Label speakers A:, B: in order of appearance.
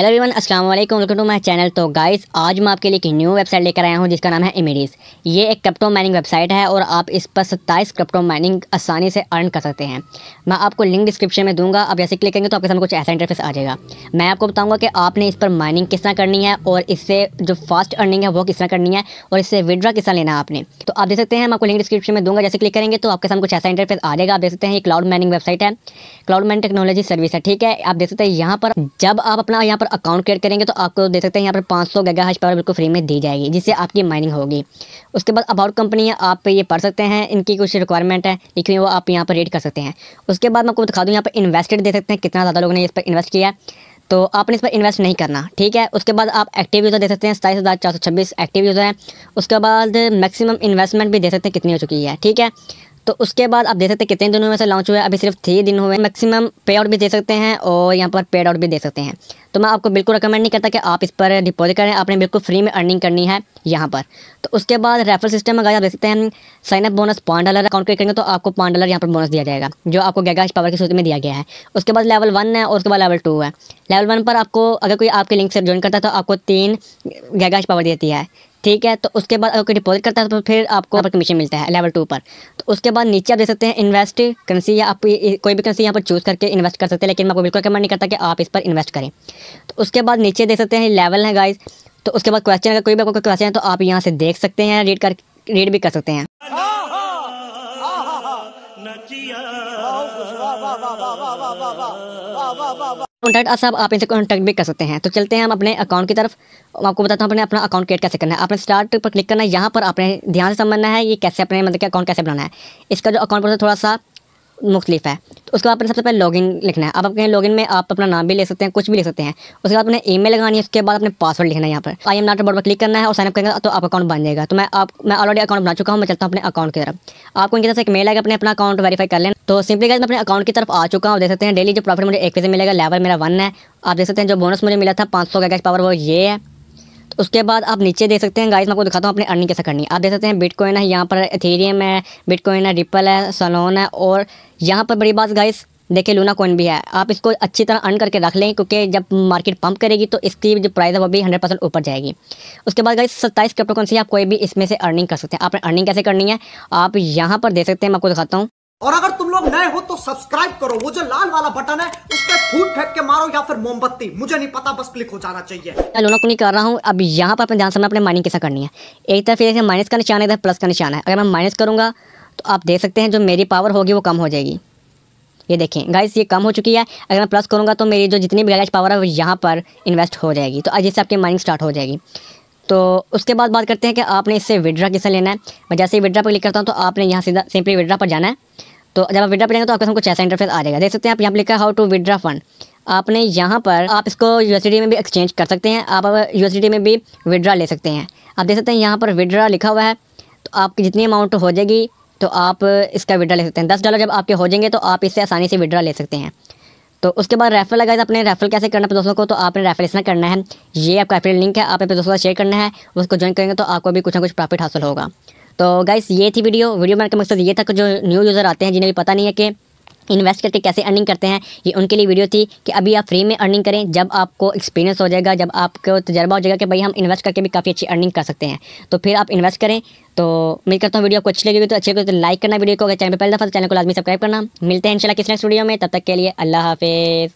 A: hello everyone अस्सलाम वालेकुम welcome to my channel तो गाइस आज मैं आपके लिए एक न्यू वेबसाइट लेकर आया हूं जिसका नाम है इमेडीज ये एक क्रिप्टो माइनिंग वेबसाइट है और आप इस पर सत्ताईस क्रिप्टो माइनिंग आसानी से अर्न कर सकते हैं मैं आपको लिंक डिस्क्रिप्शन में दूंगा आप जैसे क्लिक करेंगे तो आपके सामने कुछ ऐसा इंटरफेस आ जाएगा मैं आपको बताऊँगा कि आपने इस पर माइनिंग किस तरह करनी है और इससे जो फास्ट अर्निंग है वो किस तरह करनी है और इससे विड्रा किस तरह लेना है आपने तो आप देख सकते हैं मैं आपको लिंक डिस्क्रिप्शन में दूंगा जैसे क्लिक करेंगे तो आपके सामने कुछ ऐसा इंटरफेस आ जाएगा आप देख सकते हैं ये क्लाउड माइनिंग वेबसाइट है क्लाउड माइनिंग टेक्नोलॉजी सर्विस है ठीक है आप देख सकते हैं यहाँ पर जब आप अपना यहाँ पर अकाउंट क्रिएट करेंगे तो आपको देख सकते हैं यहाँ पर पाँच सौ गैगा पावर बिल्कुल फ्री में दी जाएगी जिससे आपकी माइनिंग होगी उसके बाद अबाउट कंपनी है आप ये पढ़ सकते हैं इनकी कुछ रिक्वायरमेंट है लिखी हुई वो आप यहाँ पर रीड कर सकते हैं उसके बाद मैं आपको दिखा दूँ यहाँ पर इन्वेस्टेड देख सकते हैं कितना ज़्यादा लोगों ने इस पर इन्वेस्ट किया तो आपने इस पर इन्वेस्ट नहीं करना ठीक है उसके बाद आप एक्टिव यूज़र दे सकते हैं सताईस हज़ार चार सौ छब्बीस एक्टिव यूज़र हैं उसके बाद मैक्सिमम इन्वेस्टमेंट भी दे सकते हैं कितनी हो चुकी है ठीक है तो उसके बाद आप देख सकते हैं कितने दिनों में से लॉन्च हुआ है अभी सिर्फ थ्री दिन हुए मैक्सिमम पे आउट भी दे सकते हैं और यहाँ पर पेड आउट भी दे सकते हैं तो मैं आपको बिल्कुल रिकमेंड नहीं करता कि आप इस पर डिपॉजिट करें आपने बिल्कुल फ्री में अर्निंग करनी है यहाँ पर तो उसके बाद रेफर सिस्टम में आप देख सकते हैं साइनअप बोनस पाँच डॉलर अकाउंट क्रिएट करेंगे तो आपको पाँच डॉलर यहाँ पर बोनस दिया जाएगा जो आपको गैगाज पावर की सूची में दिया गया है उसके बाद लेवल वन है और उसके बाद लेवल टू है लेवल वन पर आपको अगर कोई आपके लिंक से ज्वाइन करता है तो आपको तीन गैगाज पावर देती है ठीक है तो उसके बाद अगर कोई डिपॉजिट करता है तो फिर आपको पर कमीशन मिलता है लेवल टू पर तो उसके बाद नीचे आप देख सकते हैं इन्वेस्ट करेंसी या आप कोई भी करेंसी यहाँ पर चूज़ करके इन्वेस्ट कर सकते हैं लेकिन मैं आपको बिल्कुल कमेंट नहीं करता कि आप इस पर इन्वेस्ट करें तो उसके बाद नीचे देख सकते हैं लेवल है गाइज तो उसके बाद क्वेश्चन अगर कोई भी आपको क्वेश्चन है तो आप यहाँ से देख सकते हैं रीड कर रीड भी कर सकते हैं कॉन्टैक्ट आप आप इनसे कॉन्टैक्ट भी कर सकते हैं तो चलते हैं हम अपने अकाउंट की तरफ आपको बताता हूँ अपने अपना अकाउंट क्रिएट कैसे करना है आपने स्टार्ट पर क्लिक करना है यहाँ पर आपने ध्यान से समझना है ये कैसे अपने मतलब कि अकाउंट कैसे बनाना है इसका जो अकाउंट पर थोड़ा सा मुख्तलिफ है तो उसके बाद अपने सबसे पहले लॉगिन लिखना है अब आप कहें लॉगिन में आप अपना नाम भी ले सकते हैं कुछ भी ले सकते हैं उसके बाद अपने ईमेल लगानी है उसके बाद अपने पासवर्ड लिखना है यहाँ पर आई एम नाट बोर्ड पर क्लिक करना है और साइनअप करेंगे तो आप अकाउंट बन जाएगा तो मैं आप मैं ऑलरेडी अकाउंट बना चुका हूँ मैं चलता हूँ अपने अकाउंट की तरफ आपको इनकी तरफ से एक मेल आएगा अपने अपना अकाउंट वेरीफाई कर लें तो सिंपली मैं अपने अकाउंट की तरफ आ चुका हूँ देख सकते हैं डेली जो प्रॉफिट मुझे एक पैसे मिलेगा लेवल मेरा वन है आप देख सकते हैं जो बोनस मुझे मिला था पाँच सौ का कैश पावर वो ये है तो उसके बाद आप नीचे देख सकते हैं गाइस मैं आपको दिखाता हूँ अपने अर्निंग कैसे करनी है आप देख सकते हैं बिटकॉइन है यहाँ पर एथेरियम है बिटकॉइन है रिपल है सलोन है और यहाँ पर बड़ी बात गाइस देखिए लूना कॉइन भी है आप इसको अच्छी तरह अर्न करके रख लें क्योंकि जब मार्केट पंप करेगी तो इसकी जो प्राइस है वो भी हंड्रेड परसेंट ऊपर जाएगी उसके बाद गाइस सत्ताईस क्रिप्टो करेंसी आप कोई भी इसमें से अर्निंग कर सकते हैं आपने अर्निंग कैसे करनी है आप यहाँ पर देख सकते हैं मैं आपको दिखाता हूँ और अगर तुम लोग नए हो तो सब्सक्राइब करो वो जो लाल वाला बटन है उस पर फूट फेंक के मारो या फिर मोमबत्ती मुझे नहीं पता बस क्लिक हो जाना चाहिए मैं लोनों को नहीं कर रहा हूँ अब यहाँ पर अपने ध्यान से मैं अपने माइनिंग कैसे करनी है एक तरफ ऐसे माइनस का निशान है प्लस का निशान है अगर मैं माइनस करूँगा तो आप देख सकते हैं जो मेरी पावर होगी वो कम हो जाएगी ये देखें गाइस ये कम हो चुकी है अगर मैं प्लस करूँगा तो मेरी जो जितनी भी गैलेज पावर है वो यहाँ पर इन्वेस्ट हो जाएगी तो जिससे आपकी माइनिंग स्टार्ट हो जाएगी तो उसके बाद बात करते हैं कि आपने इससे विड्रा किसे लेना है मैं जैसे ही विड्रा पर क्लिक करता हूँ तो आपने यहाँ सीधा सिंपली विड्रा पर जाना है तो जब आप विड्रा पे जाएंगे तो आपके सामने कुछ ऐसा इंटरफेस आ जाएगा देख सकते हैं आप यहाँ पर लिखा हाउ टू विड्रा फंड आपने यहाँ पर आप इसको यूएसडी में भी एक्सचेंज कर सकते हैं आप यूएसडी में भी विड्रा ले सकते हैं आप देख सकते हैं यहाँ पर विड्रा लिखा हुआ है तो आपकी जितनी अमाउंट हो जाएगी तो आप इसका विड्रा ले सकते हैं दस डॉलर जब आपके हो जाएंगे तो आप इससे आसानी से विड्रा ले सकते हैं तो उसके बाद रेफर लगाए अपने रेफर कैसे करना है दोस्तों को तो आपने रेफर इसमें करना है ये आपका रेफरल लिंक है आप अपने दोस्तों का शेयर करना है उसको ज्वाइन करेंगे तो आपको भी कुछ ना कुछ प्रॉफिट हासिल होगा तो गाइस ये थी वीडियो वीडियो बनाने का मकसद ये था कि जो न्यू यूज़र आते हैं जिन्हें भी पता नहीं है कि इन्वेस्ट करके कैसे अर्निंग करते हैं ये उनके लिए वीडियो थी कि अभी आप फ्री में अर्निंग करें जब आपको एक्सपीरियंस हो जाएगा जब आपको तजर्बा हो जाएगा कि भाई हम इन्वेस्ट करके भी काफ़ी अच्छी अर्निंग कर सकते हैं तो फिर आप इन्वेस्ट करें तो मैं करता हूँ वीडियो को अच्छी लगेगी तो अच्छी लगे तो लाइक करना वीडियो को अगर चैनल पर पहले दफ़ा तो चैनल को लाजमी सब्सक्राइब करना मिलते हैं इन किस नेक्स्ट वीडियो में तब तक के लिए अल्लाह हाफिज़